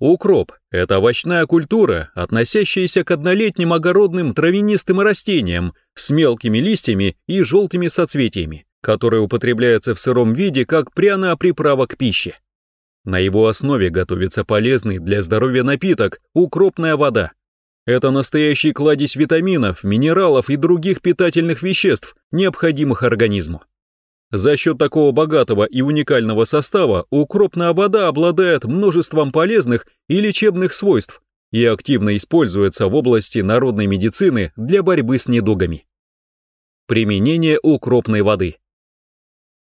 Укроп – это овощная культура, относящаяся к однолетним огородным травянистым растениям с мелкими листьями и желтыми соцветиями, которые употребляются в сыром виде как пряная приправа к пище. На его основе готовится полезный для здоровья напиток – укропная вода. Это настоящий кладезь витаминов, минералов и других питательных веществ, необходимых организму. За счет такого богатого и уникального состава укропная вода обладает множеством полезных и лечебных свойств и активно используется в области народной медицины для борьбы с недугами. Применение укропной воды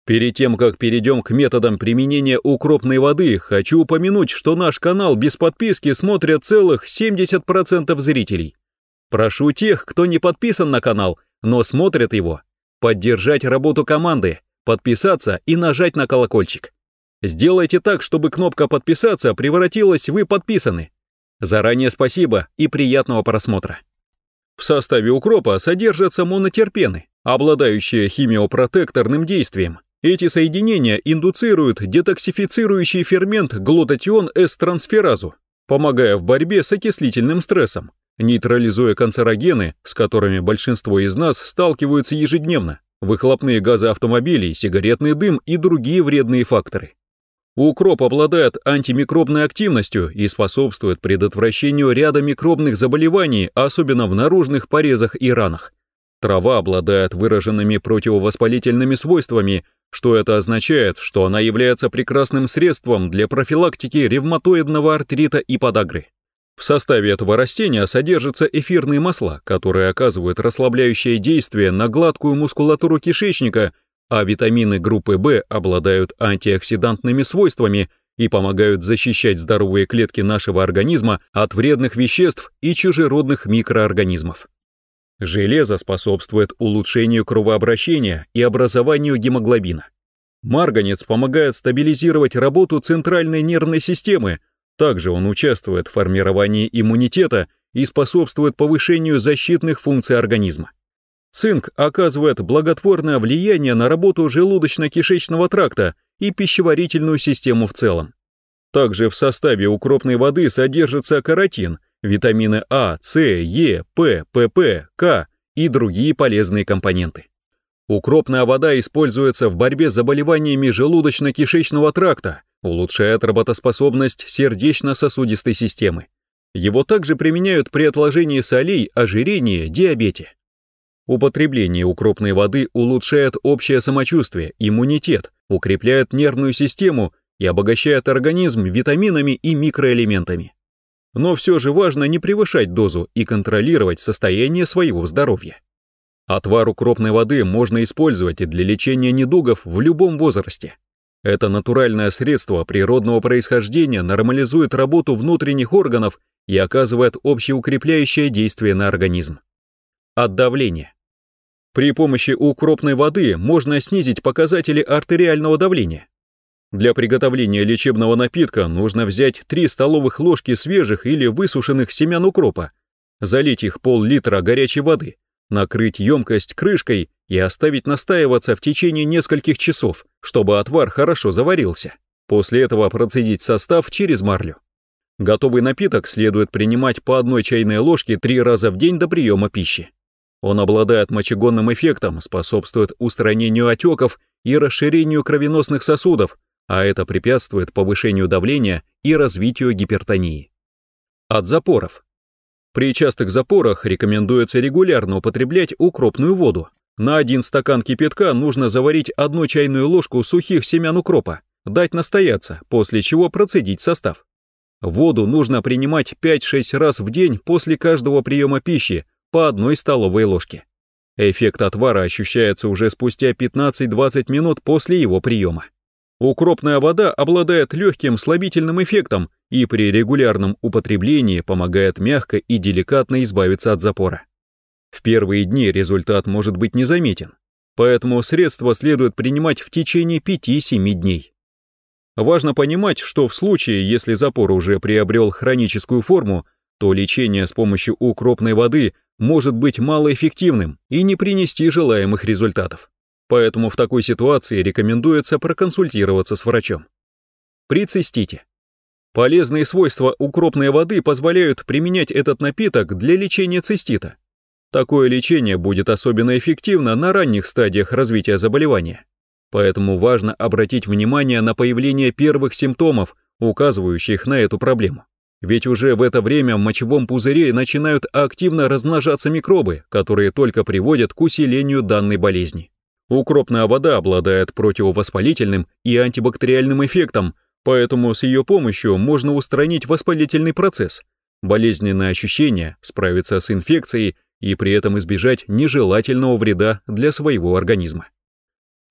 Перед тем, как перейдем к методам применения укропной воды, хочу упомянуть, что наш канал без подписки смотрят целых 70% зрителей. Прошу тех, кто не подписан на канал, но смотрит его, поддержать работу команды – подписаться и нажать на колокольчик. Сделайте так, чтобы кнопка «Подписаться» превратилась в «Вы подписаны». Заранее спасибо и приятного просмотра. В составе укропа содержатся монотерпены, обладающие химиопротекторным действием. Эти соединения индуцируют детоксифицирующий фермент глутатион С-трансферазу, помогая в борьбе с окислительным стрессом, нейтрализуя канцерогены, с которыми большинство из нас сталкиваются ежедневно выхлопные газы автомобилей, сигаретный дым и другие вредные факторы. Укроп обладает антимикробной активностью и способствует предотвращению ряда микробных заболеваний, особенно в наружных порезах и ранах. Трава обладает выраженными противовоспалительными свойствами, что это означает, что она является прекрасным средством для профилактики ревматоидного артрита и подагры. В составе этого растения содержатся эфирные масла, которые оказывают расслабляющее действие на гладкую мускулатуру кишечника, а витамины группы В обладают антиоксидантными свойствами и помогают защищать здоровые клетки нашего организма от вредных веществ и чужеродных микроорганизмов. Железо способствует улучшению кровообращения и образованию гемоглобина. Марганец помогает стабилизировать работу центральной нервной системы, также он участвует в формировании иммунитета и способствует повышению защитных функций организма. Цинк оказывает благотворное влияние на работу желудочно-кишечного тракта и пищеварительную систему в целом. Также в составе укропной воды содержится каротин, витамины А, С, Е, П, ПП, К и другие полезные компоненты. Укропная вода используется в борьбе с заболеваниями желудочно-кишечного тракта, улучшает работоспособность сердечно-сосудистой системы. Его также применяют при отложении солей, ожирении, диабете. Употребление укропной воды улучшает общее самочувствие, иммунитет, укрепляет нервную систему и обогащает организм витаминами и микроэлементами. Но все же важно не превышать дозу и контролировать состояние своего здоровья. Отвар укропной воды можно использовать и для лечения недугов в любом возрасте. Это натуральное средство природного происхождения нормализует работу внутренних органов и оказывает общеукрепляющее действие на организм. От давления. При помощи укропной воды можно снизить показатели артериального давления. Для приготовления лечебного напитка нужно взять 3 столовых ложки свежих или высушенных семян укропа, залить их пол-литра горячей воды, накрыть емкость крышкой и оставить настаиваться в течение нескольких часов, чтобы отвар хорошо заварился. После этого процедить состав через марлю. Готовый напиток следует принимать по одной чайной ложке три раза в день до приема пищи. Он обладает мочегонным эффектом, способствует устранению отеков и расширению кровеносных сосудов, а это препятствует повышению давления и развитию гипертонии. От запоров. При частых запорах рекомендуется регулярно употреблять укропную воду. На один стакан кипятка нужно заварить одну чайную ложку сухих семян укропа, дать настояться, после чего процедить состав. Воду нужно принимать 5-6 раз в день после каждого приема пищи по одной столовой ложке. Эффект отвара ощущается уже спустя 15-20 минут после его приема. Укропная вода обладает легким слабительным эффектом и при регулярном употреблении помогает мягко и деликатно избавиться от запора. В первые дни результат может быть незаметен, поэтому средство следует принимать в течение 5-7 дней. Важно понимать, что в случае, если запор уже приобрел хроническую форму, то лечение с помощью укропной воды может быть малоэффективным и не принести желаемых результатов. Поэтому в такой ситуации рекомендуется проконсультироваться с врачом. При цистите. Полезные свойства укропной воды позволяют применять этот напиток для лечения цистита. Такое лечение будет особенно эффективно на ранних стадиях развития заболевания. Поэтому важно обратить внимание на появление первых симптомов, указывающих на эту проблему. Ведь уже в это время в мочевом пузыре начинают активно размножаться микробы, которые только приводят к усилению данной болезни. Укропная вода обладает противовоспалительным и антибактериальным эффектом, поэтому с ее помощью можно устранить воспалительный процесс, болезненные ощущения, справиться с инфекцией и при этом избежать нежелательного вреда для своего организма.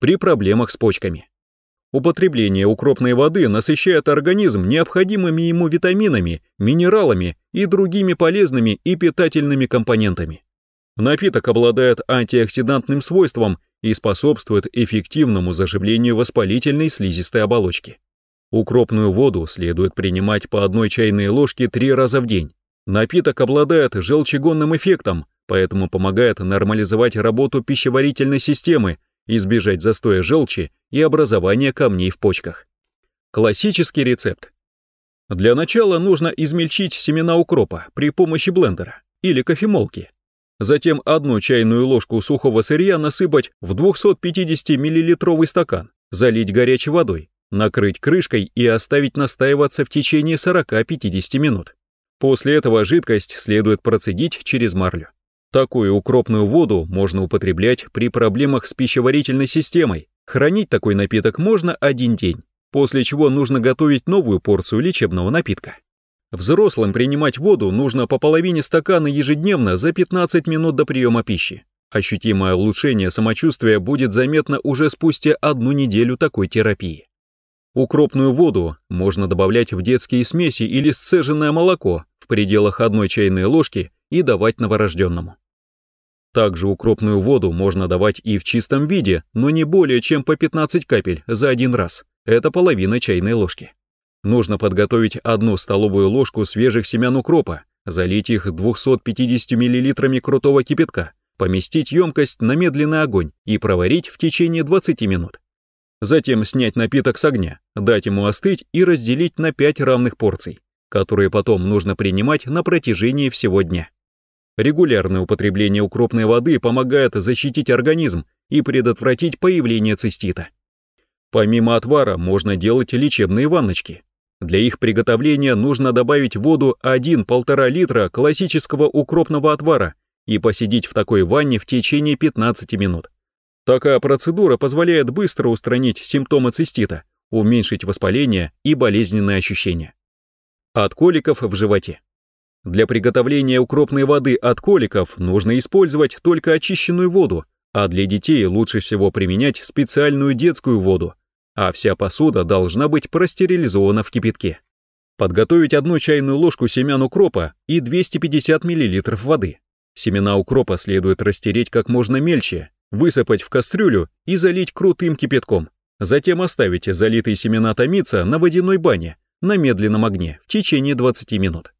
При проблемах с почками. Употребление укропной воды насыщает организм необходимыми ему витаминами, минералами и другими полезными и питательными компонентами. Напиток обладает антиоксидантным свойством и способствует эффективному заживлению воспалительной слизистой оболочки. Укропную воду следует принимать по одной чайной ложке три раза в день. Напиток обладает желчегонным эффектом, поэтому помогает нормализовать работу пищеварительной системы, избежать застоя желчи и образования камней в почках. Классический рецепт. Для начала нужно измельчить семена укропа при помощи блендера или кофемолки затем одну чайную ложку сухого сырья насыпать в 250-миллилитровый стакан, залить горячей водой, накрыть крышкой и оставить настаиваться в течение 40-50 минут. После этого жидкость следует процедить через марлю. Такую укропную воду можно употреблять при проблемах с пищеварительной системой. Хранить такой напиток можно один день, после чего нужно готовить новую порцию лечебного напитка. Взрослым принимать воду нужно по половине стакана ежедневно за 15 минут до приема пищи. Ощутимое улучшение самочувствия будет заметно уже спустя одну неделю такой терапии. Укропную воду можно добавлять в детские смеси или сцеженное молоко в пределах одной чайной ложки и давать новорожденному. Также укропную воду можно давать и в чистом виде, но не более чем по 15 капель за один раз. Это половина чайной ложки нужно подготовить одну столовую ложку свежих семян укропа, залить их 250 мл крутого кипятка, поместить емкость на медленный огонь и проварить в течение 20 минут. Затем снять напиток с огня, дать ему остыть и разделить на 5 равных порций, которые потом нужно принимать на протяжении всего дня. Регулярное употребление укропной воды помогает защитить организм и предотвратить появление цистита. Помимо отвара можно делать лечебные ванночки, для их приготовления нужно добавить воду 1-1,5 литра классического укропного отвара и посидеть в такой ванне в течение 15 минут. Такая процедура позволяет быстро устранить симптомы цистита, уменьшить воспаление и болезненные ощущения. От коликов в животе. Для приготовления укропной воды от коликов нужно использовать только очищенную воду, а для детей лучше всего применять специальную детскую воду – а вся посуда должна быть простерилизована в кипятке. Подготовить одну чайную ложку семян укропа и 250 мл воды. Семена укропа следует растереть как можно мельче, высыпать в кастрюлю и залить крутым кипятком. Затем оставите залитые семена томиться на водяной бане на медленном огне в течение 20 минут.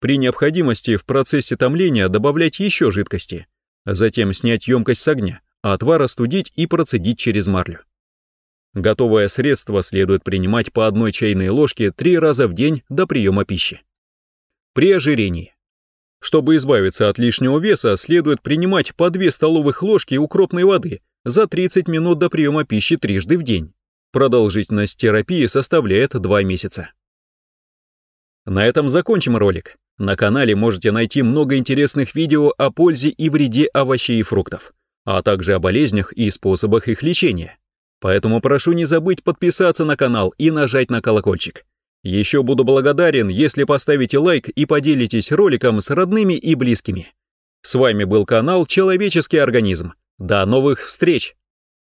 При необходимости в процессе томления добавлять еще жидкости. Затем снять емкость с огня, а отвар остудить и процедить через марлю. Готовое средство следует принимать по одной чайной ложке три раза в день до приема пищи. При ожирении. Чтобы избавиться от лишнего веса, следует принимать по 2 столовых ложки укропной воды за 30 минут до приема пищи трижды в день. Продолжительность терапии составляет 2 месяца. На этом закончим ролик. На канале можете найти много интересных видео о пользе и вреде овощей и фруктов, а также о болезнях и способах их лечения. Поэтому прошу не забыть подписаться на канал и нажать на колокольчик. Еще буду благодарен, если поставите лайк и поделитесь роликом с родными и близкими. С вами был канал «Человеческий организм». До новых встреч!